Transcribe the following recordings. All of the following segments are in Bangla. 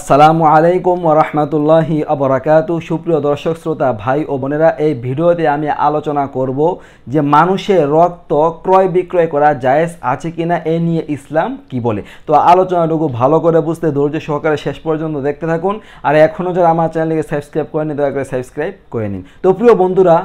আসসালামু আলাইকুম রহমতুল্লাহি আবরাকাতু সুপ্রিয় দর্শক শ্রোতা ভাই ও বোনেরা এই ভিডিওতে আমি আলোচনা করব যে মানুষের রক্ত ক্রয় বিক্রয় করা জায়েজ আছে কি না এ নিয়ে ইসলাম কি বলে তো আলোচনাটুকু ভালো করে বুঝতে ধৈর্য সহকারে শেষ পর্যন্ত দেখতে থাকুন আর এখনও যারা আমার চ্যানেলকে সাবস্ক্রাইব করেনি দয়া করে সাবস্ক্রাইব করে নিন তো প্রিয় বন্ধুরা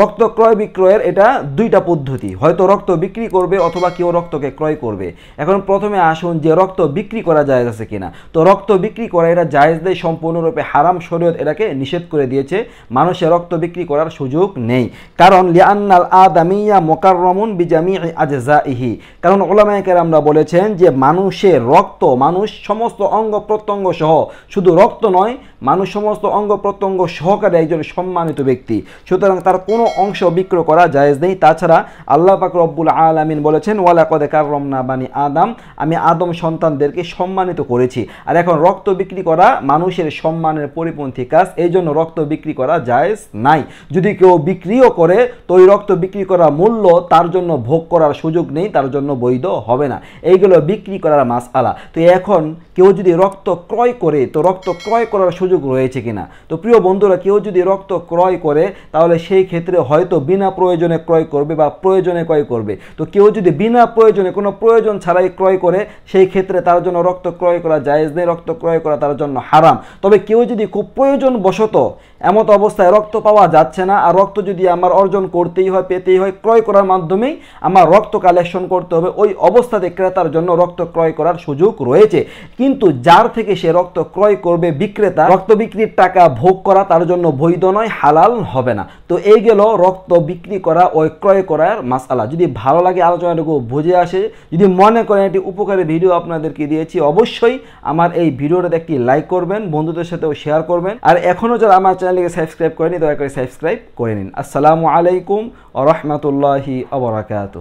রক্ত ক্রয় বিক্রয়ের এটা দুইটা পদ্ধতি হয়তো রক্ত বিক্রি করবে অথবা কেউ রক্তকে ক্রয় করবে এখন প্রথমে আসুন যে রক্ত বিক্রি করা জায়েজ আছে কিনা তো রক্ত বিক্রি করা এরা জায়েজ দেয় সম্পূর্ণরূপে হারাম শরীয়ত এটাকে নিষেধ করে দিয়েছে মানুষের রক্ত বিক্রি করার সুযোগ নেই কারণ লিয়ান্নাল আদামিয়া মোকাররমুন বিজামি আজজা ইহি কারণ ওলামায়কের আমরা বলেছেন যে মানুষের রক্ত মানুষ সমস্ত অঙ্গ প্রত্যঙ্গ সহ শুধু রক্ত নয় মানুষ সমস্ত অঙ্গ প্রত্যঙ্গ সহকারে একজন সম্মানিত ব্যক্তি সুতরাং তার কোনো অংশ বিক্রয় করা জায়েজ নেই তাছাড়া আল্লাহ পাক রব্বুল আলামিন বলেছেন ওয়ালা কদে কার রমনা বানি আদাম আমি আদম সন্তানদেরকে সম্মানিত করেছি আর এখন রক্ত বিক্রি করা মানুষের সম্মানের পরিপন্থী কাজ এই জন্য রক্ত বিক্রি করা জায়েজ নাই যদি কেউ বিক্রিও করে তো ওই রক্ত বিক্রি করা মূল্য তার জন্য ভোগ করার সুযোগ নেই তার জন্য বৈধ হবে না এইগুলো বিক্রি করার মাস আলা তো এখন কেউ যদি রক্ত ক্রয় করে তো রক্ত ক্রয় করার সুযোগ রয়েছে কিনা তো প্রিয় বন্ধুরা কেউ যদি রক্ত ক্রয় করে তাহলে সেই ক্ষেত্রে হয়তো বিনা প্রয়োজনে ক্রয় করবে বা প্রয়োজনে ক্রয় করবে তো কেউ যদি বিনা প্রয়োজনে কোনো প্রয়োজন ছাড়াই ক্রয় করে সেই ক্ষেত্রে তার জন্য রক্ত ক্রয় করা জায়েজ নেই রক্ত ক্রয় করা তার জন্য হারাম তবে কেউ যদি খুব প্রয়োজন বশত এমত অবস্থায় রক্ত পাওয়া যাচ্ছে না আর রক্ত যদি আমার অর্জন করতেই হয় পেতেই হয় ক্রয় করার মাধ্যমেই আমার রক্ত কালেকশন করতে হবে ওই অবস্থাতে ক্রেতার জন্য রক্ত ক্রয় করার সুযোগ রয়েছে কিন্তু যার থেকে সে রক্ত ক্রয় করবে বিক্রেতা রক্ত বিক্রির টাকা ভোগ করা তার জন্য বৈধ নয় হালাল হবে না তো এই গেল রক্ত বিক্রি করা ওই ক্রয় করার মাসালা যদি ভালো লাগে আলোচনাটুকু বুঝে আসে যদি মনে করেন একটি উপকারী ভিডিও আপনাদেরকে দিয়েছি অবশ্যই আমার এই ভিডিওটা একটি লাইক করবেন বন্ধুদের সাথেও শেয়ার করবেন আর এখনও যারা আমার চ্যানেলকে সাবস্ক্রাইব করেনি দয়া করে সাবস্ক্রাইব করে নিন আসসালামু আলাইকুম ও রহমতুল্লাহি আবরাকাত